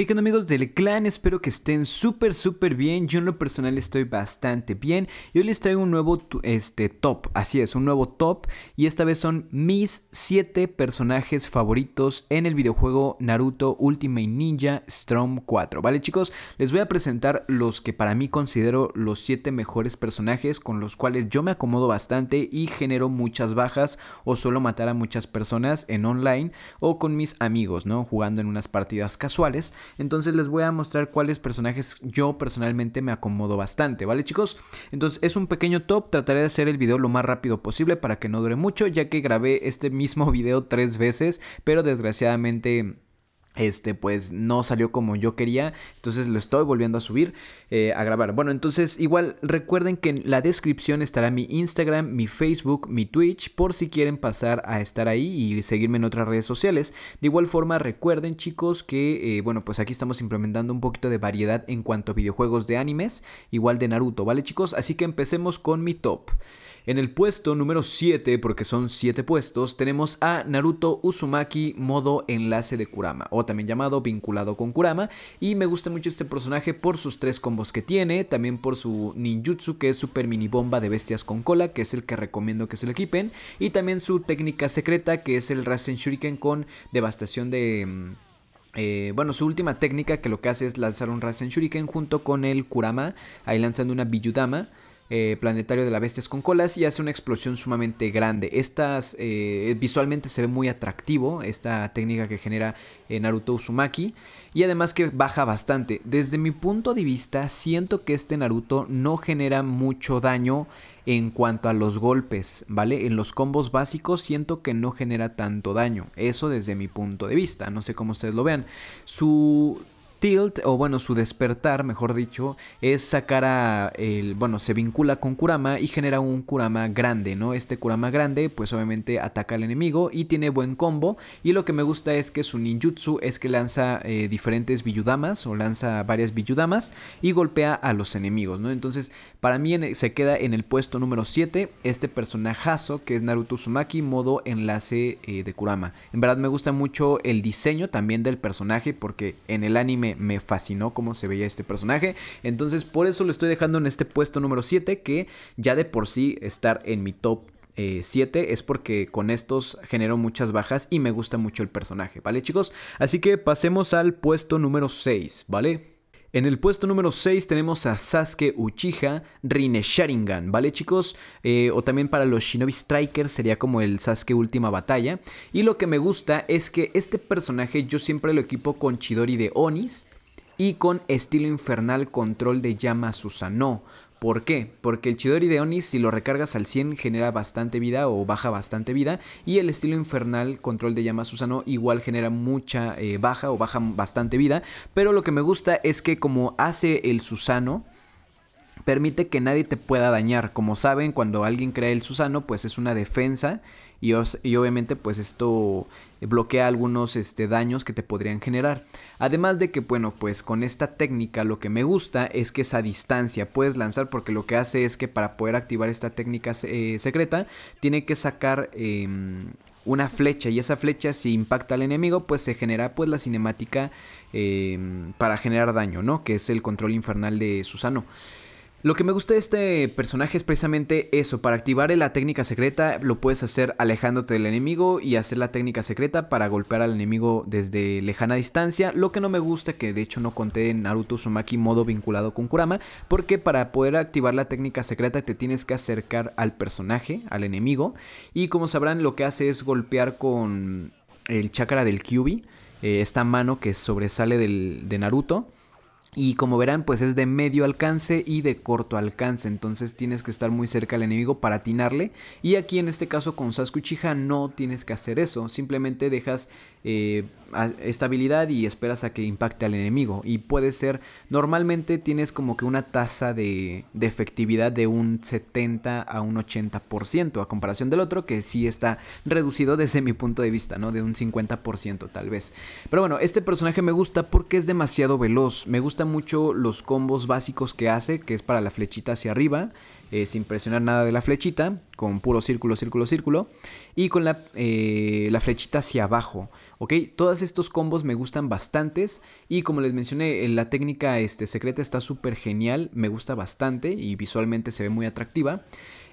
Hey, amigos del clan? Espero que estén súper, súper bien. Yo en lo personal estoy bastante bien. Y hoy les traigo un nuevo este, top. Así es, un nuevo top. Y esta vez son mis 7 personajes favoritos en el videojuego Naruto Ultimate Ninja Storm 4. ¿Vale, chicos? Les voy a presentar los que para mí considero los 7 mejores personajes con los cuales yo me acomodo bastante y genero muchas bajas o suelo matar a muchas personas en online o con mis amigos, ¿no? Jugando en unas partidas casuales. Entonces les voy a mostrar cuáles personajes yo personalmente me acomodo bastante, ¿vale chicos? Entonces es un pequeño top, trataré de hacer el video lo más rápido posible para que no dure mucho, ya que grabé este mismo video tres veces, pero desgraciadamente este pues no salió como yo quería entonces lo estoy volviendo a subir eh, a grabar bueno entonces igual recuerden que en la descripción estará mi Instagram mi Facebook mi Twitch por si quieren pasar a estar ahí y seguirme en otras redes sociales de igual forma recuerden chicos que eh, bueno pues aquí estamos implementando un poquito de variedad en cuanto a videojuegos de animes igual de Naruto vale chicos así que empecemos con mi top en el puesto número 7, porque son 7 puestos, tenemos a Naruto Uzumaki modo enlace de Kurama, o también llamado vinculado con Kurama, y me gusta mucho este personaje por sus tres combos que tiene, también por su ninjutsu que es super mini bomba de bestias con cola, que es el que recomiendo que se le equipen, y también su técnica secreta que es el Rasen Shuriken con devastación de... Mm, eh, bueno, su última técnica que lo que hace es lanzar un Rasen Shuriken junto con el Kurama, ahí lanzando una Biyudama. Eh, planetario de las bestias con colas y hace una explosión sumamente grande. Estas eh, visualmente se ve muy atractivo, esta técnica que genera eh, Naruto Uzumaki. Y además que baja bastante. Desde mi punto de vista, siento que este Naruto no genera mucho daño en cuanto a los golpes, ¿vale? En los combos básicos siento que no genera tanto daño. Eso desde mi punto de vista. No sé cómo ustedes lo vean. Su Tilt, o bueno, su despertar, mejor dicho, es sacar a el, bueno, se vincula con Kurama y genera un Kurama grande, ¿no? Este Kurama grande, pues obviamente ataca al enemigo y tiene buen combo. Y lo que me gusta es que su ninjutsu es que lanza eh, diferentes bijudamas, o lanza varias bijudamas, y golpea a los enemigos, ¿no? Entonces, para mí se queda en el puesto número 7 este personajazo que es Naruto Sumaki, modo enlace eh, de Kurama. En verdad me gusta mucho el diseño también del personaje porque en el anime me, fascinó cómo se veía este personaje. Entonces por eso lo estoy dejando en este puesto número 7 que ya de por sí estar en mi top 7 eh, es porque con estos generó muchas bajas y me gusta mucho el personaje, ¿vale chicos? Así que pasemos al puesto número 6, ¿vale? En el puesto número 6 tenemos a Sasuke Uchiha Rinesharingan, Sharingan, ¿vale chicos? Eh, o también para los Shinobi Strikers sería como el Sasuke Última Batalla. Y lo que me gusta es que este personaje yo siempre lo equipo con Chidori de Onis y con Estilo Infernal Control de Llama Susanoo. ¿Por qué? Porque el Chidori de Onis, si lo recargas al 100, genera bastante vida o baja bastante vida. Y el estilo infernal, control de llama Susano, igual genera mucha eh, baja o baja bastante vida. Pero lo que me gusta es que como hace el Susano, permite que nadie te pueda dañar. Como saben, cuando alguien crea el Susano, pues es una defensa y, obviamente pues esto bloquea algunos este, daños que te podrían generar. Además de que, bueno, pues con esta técnica lo que me gusta es que esa distancia puedes lanzar porque lo que hace es que para poder activar esta técnica eh, secreta tiene que sacar em, una flecha y esa flecha si impacta al enemigo pues se genera pues la cinemática em, para generar daño, ¿no? Que es el control infernal de Susano. Lo que me gusta de este personaje es precisamente eso, para activar la técnica secreta lo puedes hacer alejándote del enemigo y hacer la técnica secreta para golpear al enemigo desde lejana distancia, lo que no me gusta que de hecho no conté en Naruto Uzumaki modo vinculado con Kurama, porque para poder activar la técnica secreta te tienes que acercar al personaje, al enemigo, y como sabrán lo que hace es golpear con el chakra del Kyubi, eh, esta mano que sobresale del, de Naruto, y como verán, pues es de medio alcance y de corto alcance. Entonces tienes que estar muy cerca al enemigo para atinarle. Y aquí en este caso con Sasuke no tienes que hacer eso. Simplemente dejas eh, estabilidad y esperas a que impacte al enemigo. Y puede ser, normalmente tienes como que una tasa de, efectividad de un 70 a un 80%. A comparación del otro que sí está reducido desde mi punto de vista, ¿no? De un 50% tal vez. Pero bueno, este personaje me gusta porque es demasiado veloz. Me gusta mucho los combos básicos que hace, que es para la flechita hacia arriba, eh, sin presionar nada de la flechita, con puro círculo, círculo, círculo, y con la, eh, la flechita hacia abajo. ¿ok? Todos estos combos me gustan bastantes y como les mencioné, eh, la técnica este, secreta está súper genial, me gusta bastante y visualmente se ve muy atractiva.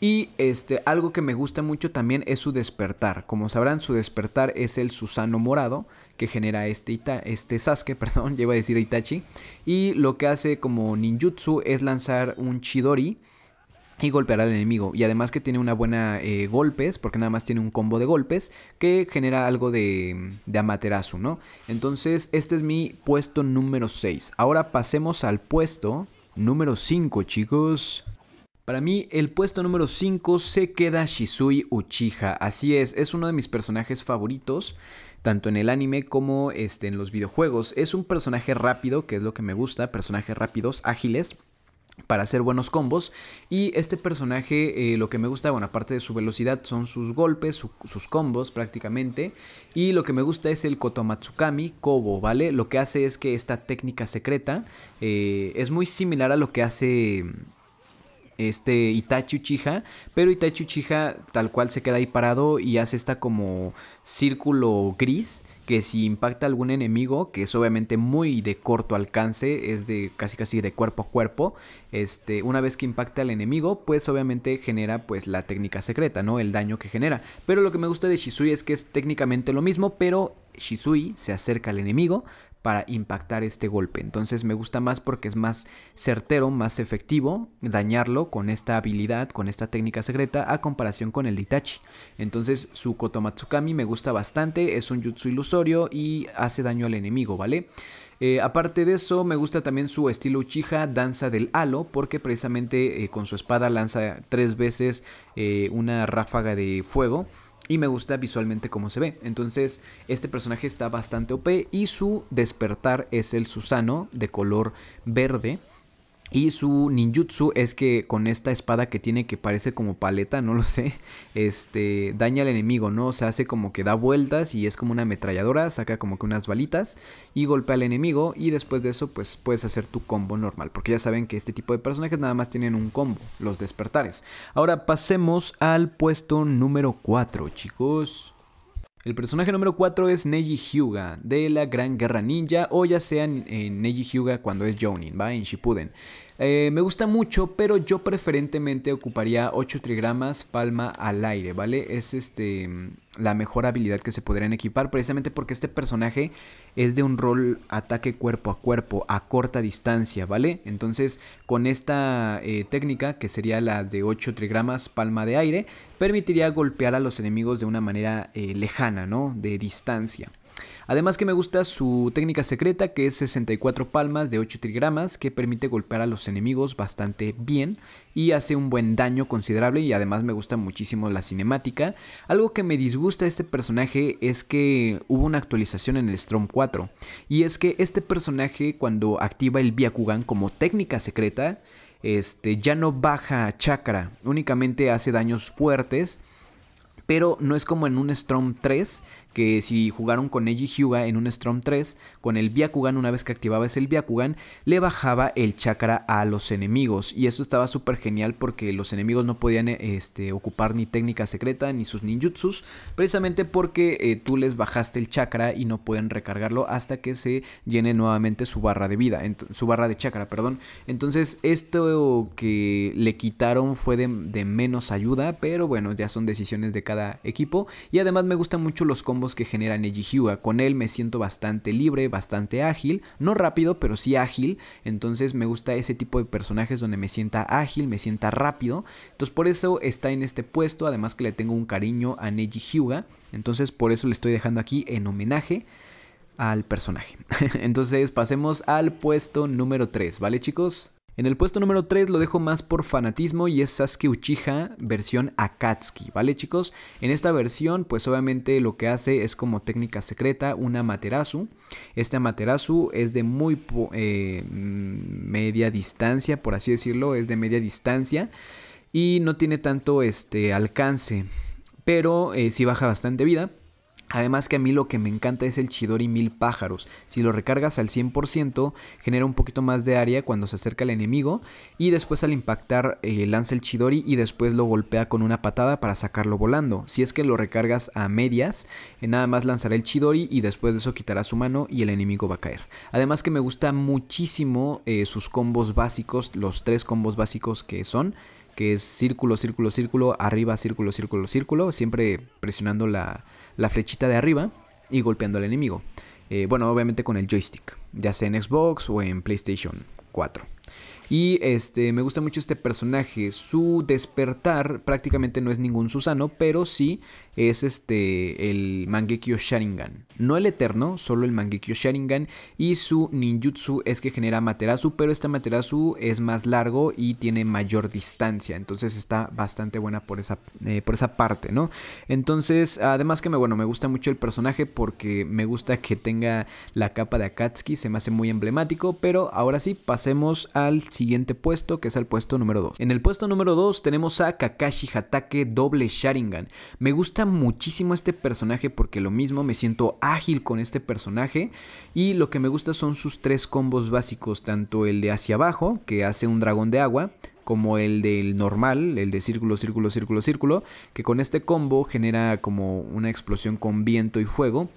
Y este, algo que me gusta mucho también es su despertar. Como sabrán, su despertar es el Susano morado que genera este, este Sasuke, perdón, lleva a decir Itachi. Y lo que hace como ninjutsu es lanzar un Chidori y golpear al enemigo. Y además que tiene una buena eh, golpes, porque nada más tiene un combo de golpes, que genera algo de, de Amaterasu, ¿no? Entonces, este es mi puesto número 6. Ahora pasemos al puesto número 5, chicos. Para mí, el puesto número 5 se queda Shisui Uchiha. Así es, es uno de mis personajes favoritos, tanto en el anime como este, en los videojuegos. Es un personaje rápido, que es lo que me gusta, personajes rápidos, ágiles, para hacer buenos combos. Y este personaje, eh, lo que me gusta, bueno, aparte de su velocidad, son sus golpes, sus combos prácticamente. Y lo que me gusta es el Kotomatsukami Kobo, ¿vale? Lo que hace es que esta técnica secreta eh, es muy similar a lo que hace este Itachi Uchiha, pero Itachi Uchiha tal cual se queda ahí parado y hace esta como círculo gris que si impacta algún enemigo, que es obviamente muy de corto alcance, es de casi casi de cuerpo a cuerpo, este, una vez que impacta al enemigo, pues obviamente genera pues la técnica secreta, ¿no? El daño que genera. Pero lo que me gusta de Shisui es que es técnicamente lo mismo, pero Shisui se acerca al enemigo, para impactar este golpe. Entonces me gusta más porque es más certero, más efectivo dañarlo con esta habilidad, con esta técnica secreta a comparación con el Ditachi. Entonces su Kotomatsukami me gusta bastante, es un jutsu ilusorio y hace daño al enemigo, ¿vale? Eh, aparte de eso, me gusta también su estilo Uchiha, danza del halo, porque precisamente eh, con su espada lanza tres veces eh, una ráfaga de fuego y me gusta visualmente cómo se ve. Entonces, este personaje está bastante OP y su despertar es el Susano de color verde. Y su ninjutsu es que con esta espada que tiene que parece como paleta, no lo sé, este daña al enemigo, ¿no? O hace como que da vueltas y es como una ametralladora, saca como que unas balitas y golpea al enemigo y después de eso pues puedes hacer tu combo normal, porque ya saben que este tipo de personajes nada más tienen un combo, los despertares. Ahora pasemos al puesto número 4, chicos. El personaje número 4 es Neji Hyuga de la Gran Guerra Ninja o ya sea en Neji Hyuga cuando es Jonin, ¿vale? En Shippuden. Eh, me gusta mucho, pero yo preferentemente ocuparía 8 trigramas palma al aire, ¿vale? Es este la mejor habilidad que se podrían equipar, precisamente porque este personaje es de un rol ataque cuerpo a cuerpo, a corta distancia, ¿vale? Entonces, con esta eh, técnica, que sería la de 8 trigramas palma de aire, permitiría golpear a los enemigos de una manera eh, lejana, ¿no? De distancia. Además que me gusta su técnica secreta que es 64 palmas de 8 trigramas que permite golpear a los enemigos bastante bien y hace un buen daño considerable y además me gusta muchísimo la cinemática. Algo que me disgusta de este personaje es que hubo una actualización en el Storm 4 y es que este personaje cuando activa el Byakugan como técnica secreta este, ya no baja chakra, únicamente hace daños fuertes pero no es como en un Strom 3, que si jugaron con Eiji Hyuga en un Strom 3, con el Byakugan, una vez que activabas el Byakugan, le bajaba el chakra a los enemigos. Y eso estaba súper genial porque los enemigos no podían este, ocupar ni técnica secreta ni sus ninjutsus, precisamente porque eh, tú les bajaste el chakra y no pueden recargarlo hasta que se llene nuevamente su barra de vida, su barra de chakra, perdón. Entonces, esto que le quitaron fue de menos ayuda, pero bueno, ya son decisiones de cada equipo. Y además me gustan mucho los combos que genera Neji Hyuga Con él me siento bastante libre, bastante ágil. No rápido, pero sí ágil. Entonces me gusta ese tipo de personajes donde me sienta ágil, me sienta rápido. Entonces por eso está en este puesto. Además que le tengo un cariño a Neji Hyuga. Entonces por eso le estoy dejando aquí en homenaje al personaje. Entonces pasemos al puesto número 3, ¿vale chicos? En el puesto número 3 lo dejo más por fanatismo y es Sasuke Uchiha versión Akatsuki, ¿vale chicos? En esta versión pues obviamente lo que hace es como técnica secreta una Materasu. Este Amaterasu es de muy eh, mm, media distancia, por así decirlo, es de media distancia y no tiene tanto este alcance, pero eh, sí baja bastante vida. Además que a mí lo que me encanta es el Chidori mil pájaros. Si lo recargas al 100%, genera un poquito más de área cuando se acerca el enemigo. Y después al impactar eh, lanza el Chidori y después lo golpea con una patada para sacarlo volando. Si es que lo recargas a medias, eh, nada más lanzará el Chidori y después de eso quitará su mano y el enemigo va a caer. Además que me gusta muchísimo eh, sus combos básicos, los tres combos básicos que son que es círculo, círculo, círculo, arriba, círculo, círculo, círculo, siempre presionando la, la flechita de arriba y golpeando al enemigo. Eh, bueno, obviamente con el joystick, ya sea en Xbox o en PlayStation 4. Y este, me gusta mucho este personaje. Su despertar prácticamente no es ningún Susano, pero sí es este el Mangekyo Sharingan. No el Eterno, solo el Mangekyo Sharingan. Y su ninjutsu es que genera Materasu, pero este Materasu es más largo y tiene mayor distancia. Entonces está bastante buena por esa, eh, por esa parte, ¿no? Entonces, además que bueno, me gusta mucho el personaje porque me gusta que tenga la capa de Akatsuki. Se me hace muy emblemático. Pero ahora sí, pasemos al siguiente puesto, que es el puesto número 2. En el puesto número 2 tenemos a Kakashi Hatake doble Sharingan. Me gusta muchísimo este personaje porque lo mismo me siento ágil con este personaje y lo que me gusta son sus tres combos básicos, tanto el de hacia abajo, que hace un dragón de agua, como el del normal, el de círculo, círculo, círculo, círculo, que con este combo genera como una explosión con viento y fuego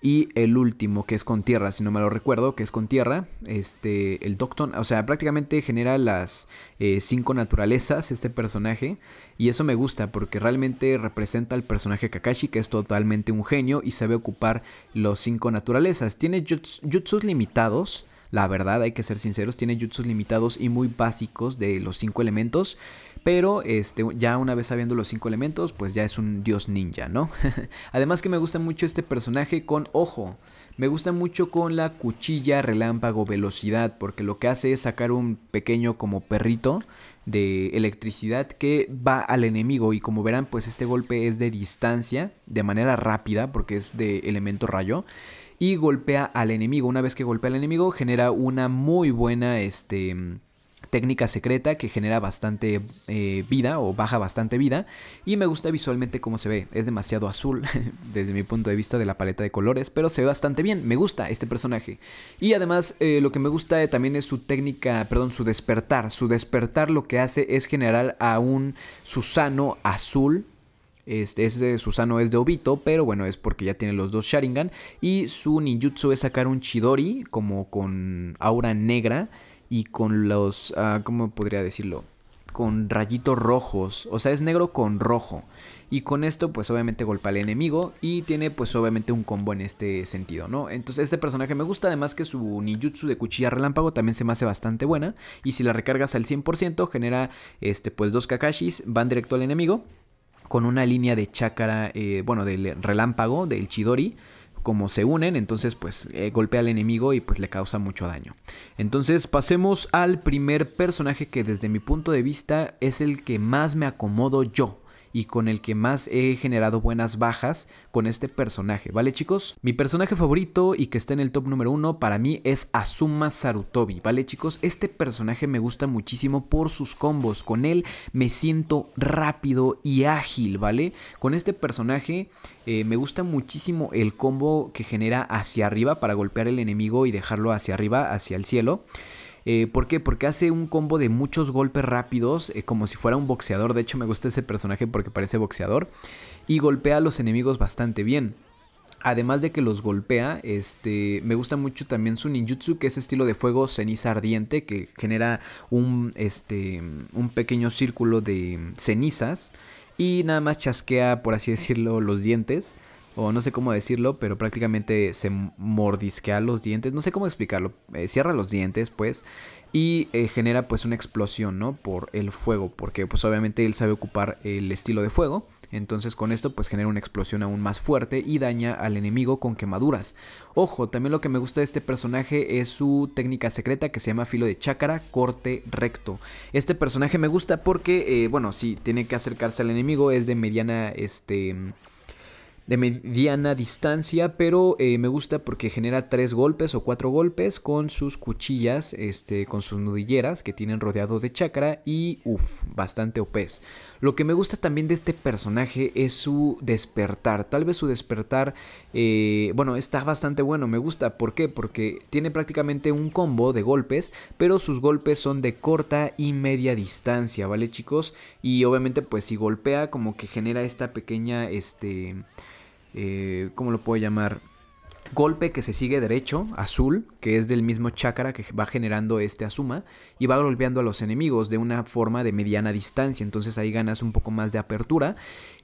y el último, que es con tierra, si no me lo recuerdo, que es con tierra, este, el Docton, o sea, prácticamente genera las eh, cinco naturalezas este personaje. Y eso me gusta porque realmente representa al personaje Kakashi, que es totalmente un genio y sabe ocupar los cinco naturalezas. Tiene jutsu jutsus limitados, la verdad, hay que ser sinceros, tiene jutsus limitados y muy básicos de los cinco elementos. Pero este, ya una vez sabiendo los cinco elementos, pues ya es un dios ninja, ¿no? Además que me gusta mucho este personaje con ojo. Me gusta mucho con la cuchilla relámpago velocidad, porque lo que hace es sacar un pequeño como perrito de electricidad que va al enemigo y como verán pues este golpe es de distancia, de manera rápida porque es de elemento rayo y golpea al enemigo. Una vez que golpea al enemigo genera una muy buena este técnica secreta que genera bastante eh, vida o baja bastante vida. Y me gusta visualmente cómo se ve. Es demasiado azul desde mi punto de vista de la paleta de colores, pero se ve bastante bien. Me gusta este personaje. Y además eh, lo que me gusta también es su técnica, perdón, su despertar. Su despertar lo que hace es generar a un Susano azul este, este, Susano es de Obito, pero bueno, es porque ya tiene los dos Sharingan. Y su ninjutsu es sacar un Chidori, como con aura negra y con los, ah, ¿cómo podría decirlo? Con rayitos rojos, o sea, es negro con rojo. Y con esto, pues obviamente golpea al enemigo y tiene pues obviamente un combo en este sentido, ¿no? Entonces este personaje me gusta, además que su ninjutsu de cuchilla relámpago también se me hace bastante buena. Y si la recargas al 100%, genera este pues dos kakashis, van directo al enemigo con una línea de chakra eh, bueno, del relámpago, del chidori como se unen, entonces pues eh, golpea al enemigo y pues le causa mucho daño. Entonces pasemos al primer personaje que desde mi punto de vista es el que más me acomodo yo y con el que más he generado buenas bajas con este personaje, ¿vale chicos? Mi personaje favorito y que está en el top número uno para mí es Asuma Sarutobi, ¿vale chicos? Este personaje me gusta muchísimo por sus combos, con él me siento rápido y ágil, ¿vale? Con este personaje eh, me gusta muchísimo el combo que genera hacia arriba para golpear el enemigo y dejarlo hacia arriba, hacia el cielo. Eh, ¿Por qué? Porque hace un combo de muchos golpes rápidos, eh, como si fuera un boxeador. De hecho, me gusta ese personaje porque parece boxeador. Y golpea a los enemigos bastante bien. Además de que los golpea, este, me gusta mucho también su ninjutsu, que es estilo de fuego ceniza ardiente, que genera un este, pequeño círculo de cenizas y nada más chasquea, por así decirlo, los dientes o no sé cómo decirlo, pero prácticamente se mordisquea los dientes, no sé cómo explicarlo, eh, cierra los dientes pues y eh, genera pues una explosión, ¿no? Por el fuego, porque pues obviamente él sabe ocupar el estilo de fuego. Entonces con esto pues genera una explosión aún más fuerte y daña al enemigo con quemaduras. Ojo, también lo que me gusta de este personaje es su técnica secreta que se llama filo de chácara, corte recto. Este personaje me gusta porque, eh, bueno, sí, tiene que acercarse al enemigo, es de mediana, este de mediana distancia, pero eh, me gusta porque genera tres golpes o cuatro golpes con sus cuchillas, este, con sus nudilleras que tienen rodeado de chakra y uff, bastante opes. Lo que me gusta también de este personaje es su despertar. Tal vez su despertar, eh, bueno, está bastante bueno, me gusta. ¿Por qué? Porque tiene prácticamente un combo de golpes, pero sus golpes son de corta y media distancia, ¿vale chicos? Y obviamente pues si golpea como que genera esta pequeña, este eh, ¿cómo lo puedo llamar? Golpe que se sigue derecho, azul, que es del mismo chakra que va generando este Asuma y va golpeando a los enemigos de una forma de mediana distancia, entonces ahí ganas un poco más de apertura.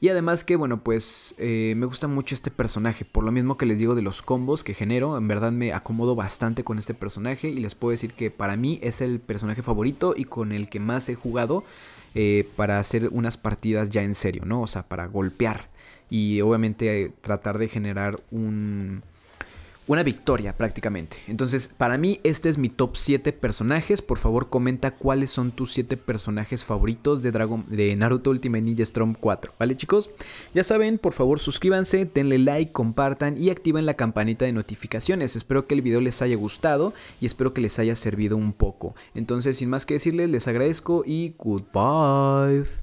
Y además que, bueno, pues eh, me gusta mucho este personaje, por lo mismo que les digo de los combos que genero, en verdad me acomodo bastante con este personaje y les puedo decir que para mí es el personaje favorito y con el que más he jugado eh, para hacer unas partidas ya en serio, ¿no? O sea, para golpear y obviamente eh, tratar de generar un, una victoria prácticamente. Entonces, para mí este es mi top 7 personajes. Por favor, comenta cuáles son tus 7 personajes favoritos de, Dragon, de Naruto Ultimate Ninja Storm 4. ¿Vale, chicos? Ya saben, por favor, suscríbanse, denle like, compartan y activen la campanita de notificaciones. Espero que el video les haya gustado y espero que les haya servido un poco. Entonces, sin más que decirles, les agradezco y goodbye.